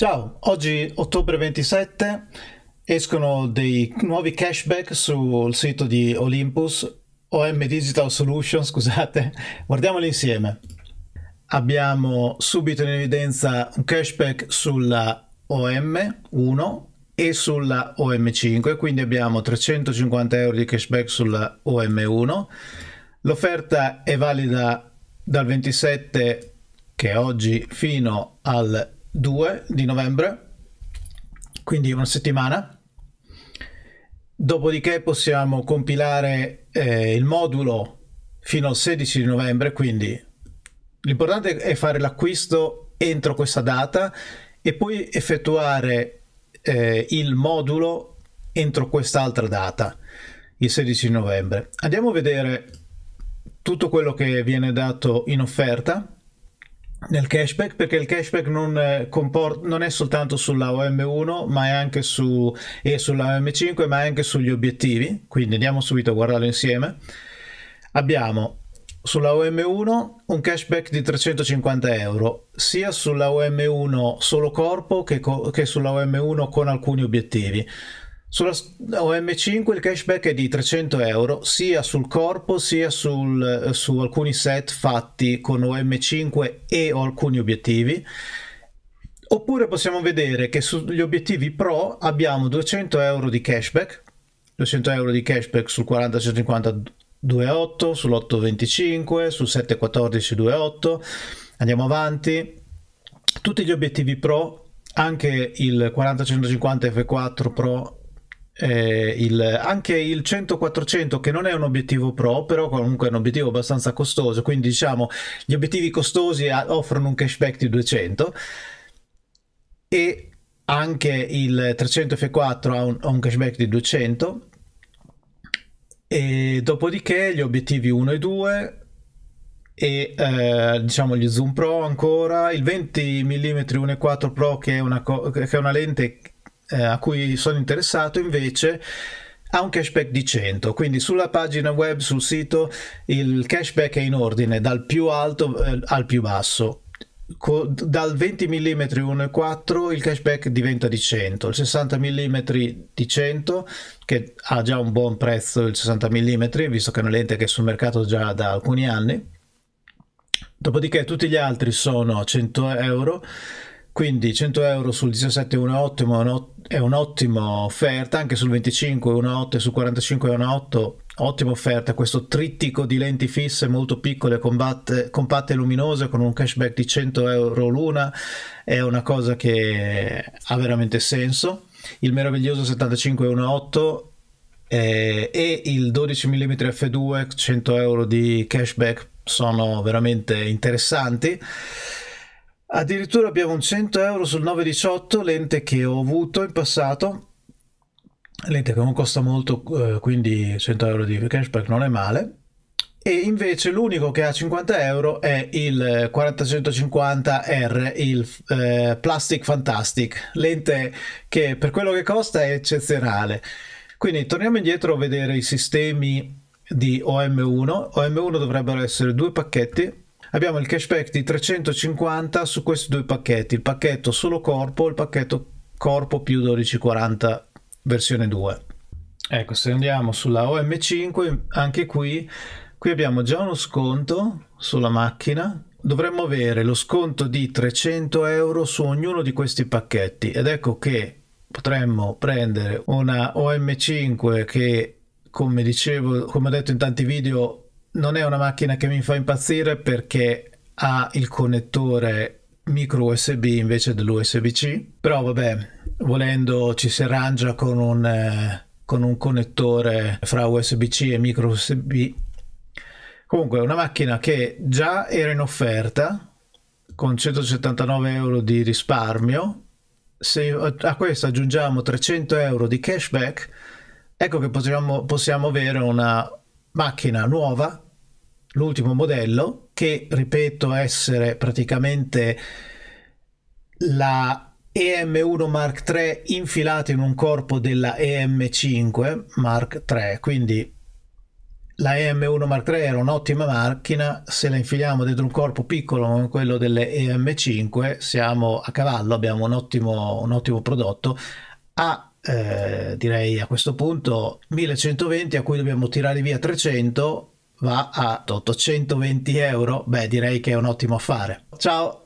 Ciao, oggi ottobre 27 escono dei nuovi cashback sul sito di Olympus, OM Digital Solutions, scusate, guardiamoli insieme. Abbiamo subito in evidenza un cashback sulla OM1 e sulla OM5, quindi abbiamo 350 euro di cashback sulla OM1. L'offerta è valida dal 27 che è oggi fino al 2 di novembre, quindi una settimana. Dopodiché possiamo compilare eh, il modulo fino al 16 di novembre, quindi l'importante è fare l'acquisto entro questa data e poi effettuare eh, il modulo entro quest'altra data, il 16 di novembre. Andiamo a vedere tutto quello che viene dato in offerta nel cashback perché il cashback non, eh, comport- non, è soltanto sulla OM1 ma è anche su- e sulla OM5 ma è anche sugli obiettivi quindi andiamo subito a guardarlo insieme abbiamo sulla OM1 un cashback di 350 euro sia sulla OM1 solo corpo che, co- che sulla OM1 con alcuni obiettivi sulla OM5 il cashback è di 300 euro sia sul corpo sia sul, su alcuni set fatti con OM5 e o alcuni obiettivi. Oppure possiamo vedere che sugli obiettivi Pro abbiamo 200 euro di cashback, 200 euro di cashback sul 40-150 2.8, sull'8.25, sul 7.14 2.8. Andiamo avanti. Tutti gli obiettivi Pro, anche il 40-150 F4 Pro eh, il, anche il 100-400 che non è un obiettivo pro però comunque è un obiettivo abbastanza costoso quindi diciamo gli obiettivi costosi ah, offrono un cashback di 200 e anche il 300 F4 ha un, ha un cashback di 200 e dopodiché gli obiettivi 1 e 2 e eh, diciamo gli zoom pro ancora il 20 mm 1.4 pro che è, una che è una lente eh, a cui sono interessato invece ha un cashback di 100, quindi sulla pagina web, sul sito, il cashback è in ordine dal più alto eh, al più basso. Co- dal 20 mm 1.4 il cashback diventa di 100, il 60 mm di 100 che ha già un buon prezzo il 60 mm visto che è una lente che è sul mercato già da alcuni anni. Dopodiché tutti gli altri sono 100 euro, quindi 100 euro sul 17 è un'ottima offerta, anche sul 25 è un'ottima sul 45 è un'ottima ottima offerta. Questo trittico di lenti fisse molto piccole, combatte, compatte e luminose con un cashback di 100 euro l'una è una cosa che ha veramente senso. Il meraviglioso 7518 eh, e il 12 mm f2 100 euro di cashback sono veramente interessanti. Addirittura abbiamo un 100 euro sul 918, lente che ho avuto in passato, lente che non costa molto, eh, quindi 100 euro di cashback non è male. E invece l'unico che ha 50 euro è il 4150R, eh, il eh, Plastic Fantastic, lente che per quello che costa è eccezionale. Quindi torniamo indietro a vedere i sistemi di OM1. OM1 dovrebbero essere due pacchetti abbiamo il cashback di 350 su questi due pacchetti, il pacchetto solo corpo e il pacchetto corpo più 1240 versione 2. Ecco, se andiamo sulla OM5, anche qui, qui abbiamo già uno sconto sulla macchina, dovremmo avere lo sconto di 300 euro su ognuno di questi pacchetti ed ecco che potremmo prendere una OM5 che come dicevo come ho detto in tanti video non è una macchina che mi fa impazzire perché ha il connettore micro USB invece dell'USB-C, però vabbè, volendo ci si arrangia con un, eh, con un connettore fra USB-C e micro USB. Comunque è una macchina che già era in offerta con 179 euro di risparmio, se a questo aggiungiamo 300 euro di cashback, ecco che possiamo, possiamo avere una macchina nuova, l'ultimo modello, che ripeto essere praticamente la EM1 Mark III infilata in un corpo della EM5 Mark III, quindi la EM1 Mark III era un'ottima macchina, se la infiliamo dentro un corpo piccolo come quello delle EM5 siamo a cavallo, abbiamo un ottimo, un ottimo prodotto, ha eh, direi a questo punto 1120 a cui dobbiamo tirare via 300 va a 820 euro beh direi che è un ottimo affare ciao